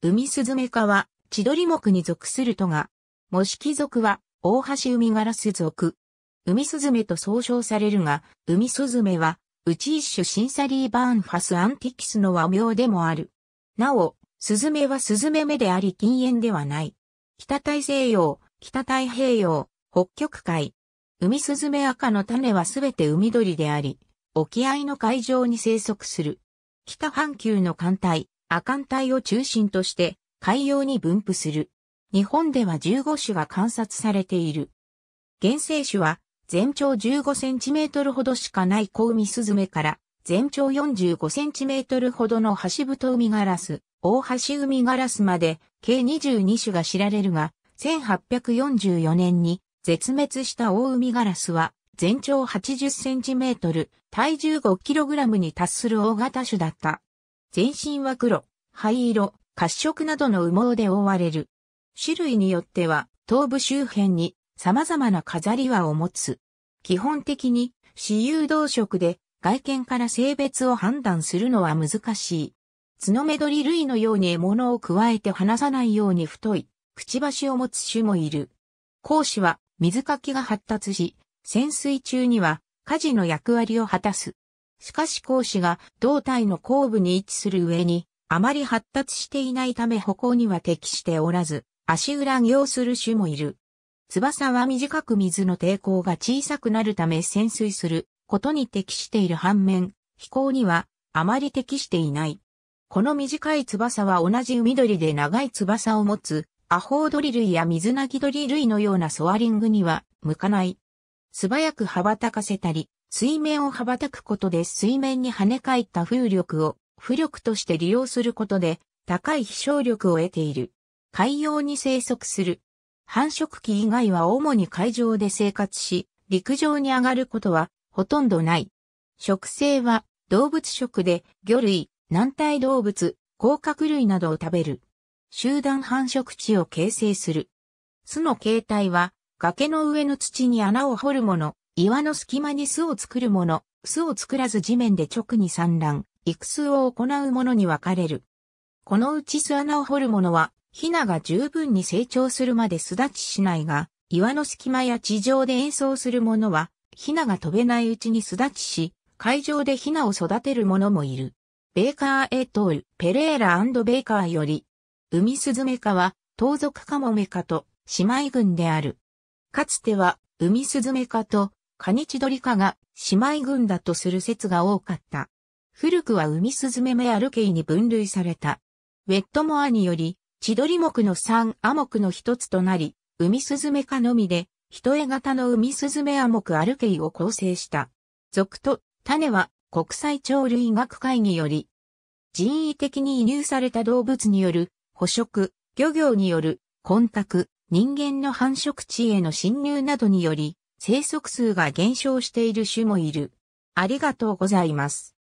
海スズメ科は、千鳥目に属するとが、模式族属は、大橋海ガラス属。海スズメと総称されるが、海スズメは、うち一種シンサリーバーンファスアンティキスの和名でもある。なお、スズメはスズメ目であり禁煙ではない。北大西洋、北太平洋、北極海。海スズメ赤の種はすべて海鳥であり、沖合の海上に生息する。北半球の艦隊、亜寒帯を中心として海洋に分布する。日本では15種が観察されている。原生種は全長15センチメートルほどしかないコウミスズメから全長45センチメートルほどのハシブトウミガラス、大橋ウミガラスまで計22種が知られるが、1844年に絶滅したオオウミガラスは全長80センチメートル、体重5キログラムに達する大型種だった。全身は黒、灰色、褐色などの羽毛で覆われる。種類によっては、頭部周辺に様々な飾り輪を持つ。基本的に、私有動色で、外見から性別を判断するのは難しい。角目取り類のように獲物を加えて離さないように太い、くちばしを持つ種もいる。講師は水かきが発達し、潜水中には火事の役割を果たす。しかし孔子が胴体の後部に位置する上に、あまり発達していないため歩行には適しておらず、足裏行する種もいる。翼は短く水の抵抗が小さくなるため潜水することに適している反面、飛行にはあまり適していない。この短い翼は同じ海鳥で長い翼を持つアホウドリ類や水なド鳥類のようなソアリングには向かない。素早く羽ばたかせたり、水面を羽ばたくことで水面に跳ね返った風力を浮力として利用することで高い飛翔力を得ている。海洋に生息する。繁殖期以外は主に海上で生活し、陸上に上がることはほとんどない。食性は動物食で魚類、軟体動物、甲殻類などを食べる。集団繁殖地を形成する。巣の形態は崖の上の土に穴を掘るもの、岩の隙間に巣を作るもの、巣を作らず地面で直に産卵、育巣を行うものに分かれる。このうち巣穴を掘るものは、ヒナが十分に成長するまで巣立ちしないが、岩の隙間や地上で演奏するものは、ヒナが飛べないうちに巣立ちし、海上でヒナを育てる者もいる。ベーカー・エトール、ペレーラベーカーより、ウミスズメ科は、盗賊カモメ科と、姉妹群である。かつては、ウミスズメ科と、カニチドリカが姉妹群だとする説が多かった。古くはウミスズメメアルケイに分類された。ウェットモアにより、チドリ目の3アモクの一つとなり、ウミスズメ科のみで、人絵型のウミスズメアモクアルケイを構成した。属と種は国際鳥類学会により、人為的に移入された動物による捕食、漁業による混濁、人間の繁殖地への侵入などにより、生息数が減少している種もいる。ありがとうございます。